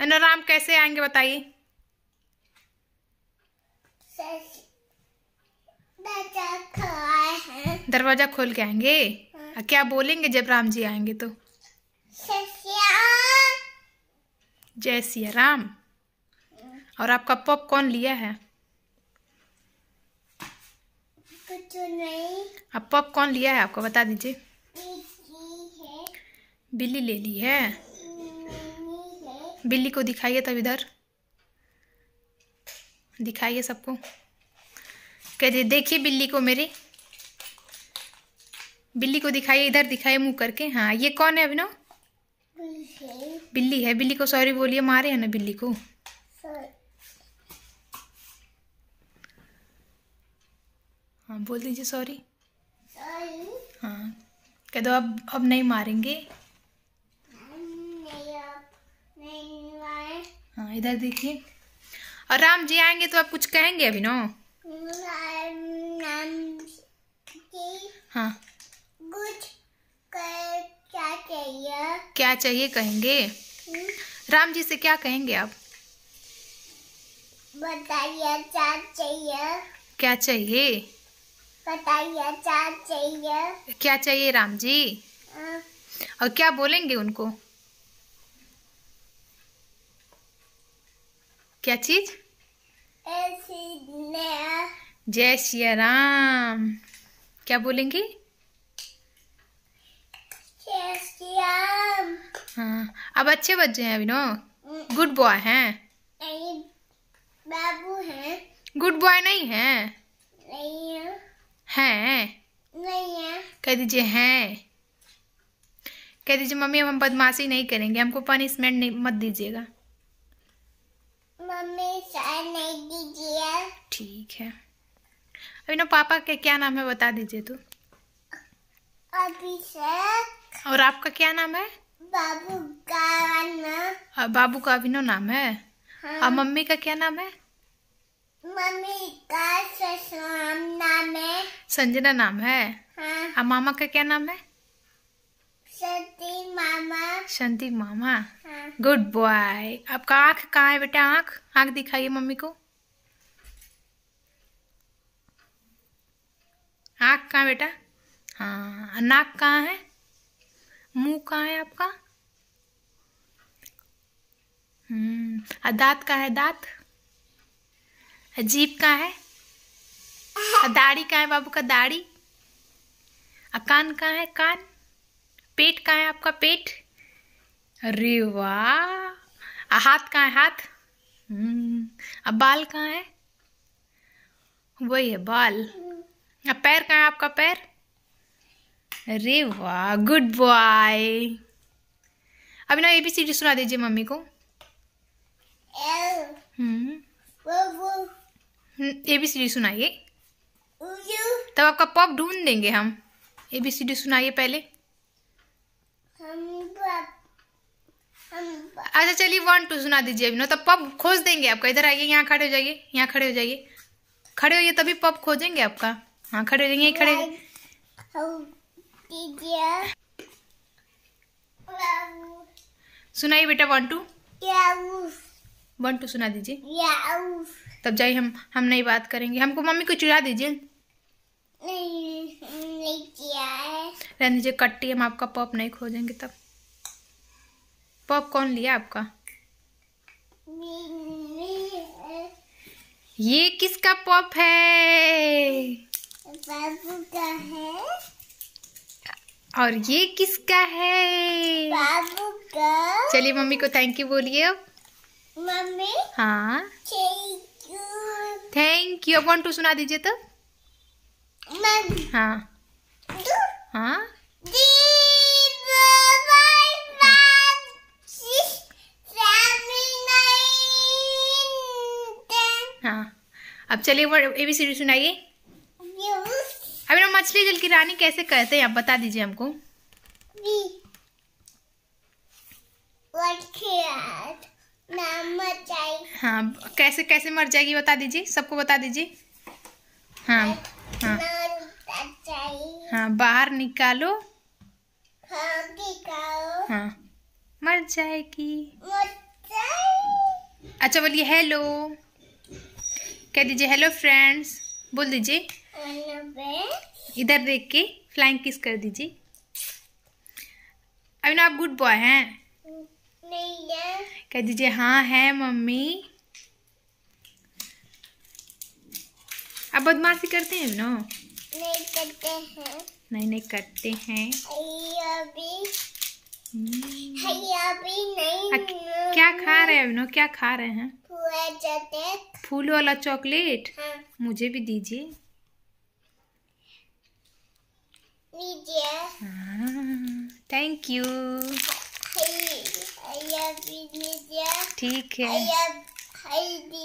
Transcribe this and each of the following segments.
अनुराम कैसे आएंगे बताइए दरवाजा खोल के आएंगे हाँ। क्या बोलेंगे जब राम जी आएंगे तो जय सिया राम और आपका पॉप कौन लिया है कुछ नहीं आप पॉप कौन लिया है आपको बता दीजिए बिल्ली ले ली है बिल्ली को दिखाइए तब इधर दिखाइए सबको कह दे देखिए बिल्ली को मेरी बिल्ली को दिखाइए इधर दिखाइए मुंह करके हाँ ये कौन है अभिनव बिल्ली है बिल्ली को सॉरी बोलिए मारे है ना बिल्ली को हाँ बोल दीजिए सॉरी हाँ कह दो अब अब नहीं मारेंगे इधर देखिए और राम जी आएंगे तो आप कुछ कहेंगे अभी ना हाँ कुछ क्या चाहिए क्या चाहिए कहेंगे हुँ? राम जी से क्या कहेंगे आप बताइए क्या चाहिए क्या चाहिए बताइए क्या चाहिए क्या चाहिए राम जी हाँ। और क्या बोलेंगे उनको क्या चीज जय श्री राम क्या बोलेंगी हाँ अब अच्छे बच्चे हैं अभिनो गुड बॉय हैं बाबू हैं गुड बॉय नहीं है नहीं है नहीं है कह दीजिए हैं कह दीजिए मम्मी हम बदमाशी नहीं करेंगे हमको पनिशमेंट नहीं मत दीजिएगा ठीक है अभी ना पापा का क्या नाम है बता दीजिए तू अभिषेक और आपका क्या नाम है बाबू का नाम बाबू का अभिनव नाम है हाँ। और मम्मी का क्या नाम है मम्मी का नाम है संजना नाम है हाँ। और मामा का क्या नाम है शांति मामा शांति मामा गुड बॉय आपका आँख कहाँ है बेटा आँख आंख दिखाइए मम्मी को आंख कहाँ बेटा हाँ नाक कहाँ है मुंह कहाँ है आपका हम्म दांत कहाँ है दांत जीप कहाँ है दाढ़ी कहाँ है बाबू का दाढ़ी कान कहाँ है कान पेट कहाँ है आपका पेट अरे वाह हाथ कहाँ है हाथ अब हम्म, बाल कहाँ है वही है बाल अब पैर कहाँ है आपका पैर अरे वाह गुड बॉय अभी ना डी सुना दीजिए मम्मी को डी हम्म। हम्म, सुनाइए तब आपका पॉप ढूंढ देंगे हम ए बी सी डी सुनाइए पहले अच्छा चलिए वन टू सुना दीजिए अभी ना तो पब खोज देंगे आपका इधर आइए यहाँ खड़े हो जाइए यहाँ खड़े हो जाइए खड़े होइए तभी पब खोजेंगे आपका हाँ खड़े हो जाइए यही खड़े सुनाइए बेटा वन टू वन टू सुना दीजिए तब जाइए हम हम नहीं बात करेंगे हमको मम्मी को चुरा दीजिए नहीं नहीं किया है रहने दीजिए कट्टी हम आपका पॉप नहीं खोजेंगे तब पॉप कौन लिया आपका ये किसका पॉप है बाबू का है और ये किसका है बाबू का चलिए मम्मी को थैंक यू बोलिए अब मम्मी हाँ थैंक यू अब वन टू सुना दीजिए तब हाँ अब चलिए वो ए बी सी सुनाइए अभी मछली जल की रानी कैसे कहते हैं आप बता दीजिए हमको हाँ कैसे कैसे मर जाएगी बता दीजिए सबको बता दीजिए हाँ हाँ हाँ बाहर निकालो हाँ निकालो हाँ मर जाएगी अच्छा बोलिए हेलो कह दीजिए हेलो फ्रेंड्स बोल दीजिए इधर देख के फ्लाइंग किस कर दीजिए अभी ना आप गुड बॉय हैं नहीं है कह दीजिए हाँ है मम्मी आप बदमाशी करते हैं ना नहीं कटते हैं नहीं नहीं कटते हैं अभी हम्म। हम्म। अभी नहीं क्या खा रहे हैं अभिनो क्या खा रहे हैं फूल वाला चॉकलेट हाँ। मुझे भी दीजिए थैंक यू हाँ, ठीक है हम्म।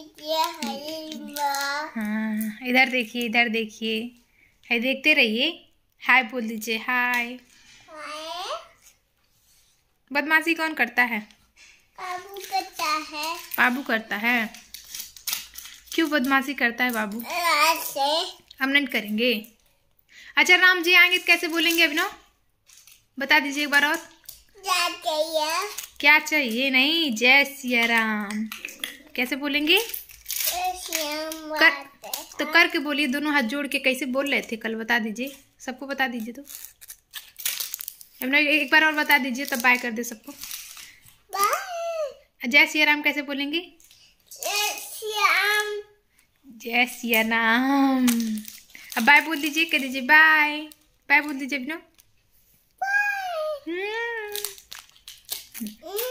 हाँ इधर देखिए इधर देखिए है देखते रहिए हाय बोल दीजिए हाय बदमाशी कौन करता है बाबू करता है बाबू करता है क्यों बदमाशी करता है बाबू हम नहीं करेंगे अच्छा राम जी आएंगे तो कैसे बोलेंगे अभिनव बता दीजिए एक बार और क्या चाहिए क्या चाहिए नहीं जय सिया राम कैसे बोलेंगे कर तो करके बोलिए दोनों हाथ जोड़ के कैसे बोल रहे थे कल बता दीजिए सबको बता दीजिए तो एक बार और बता दीजिए तब बाय कर दे सबको जय सिया राम कैसे बोलेंगे जय सिया राम अब बाय बोल दीजिए कह दीजिए बाय बाय बोल दीजिए अपना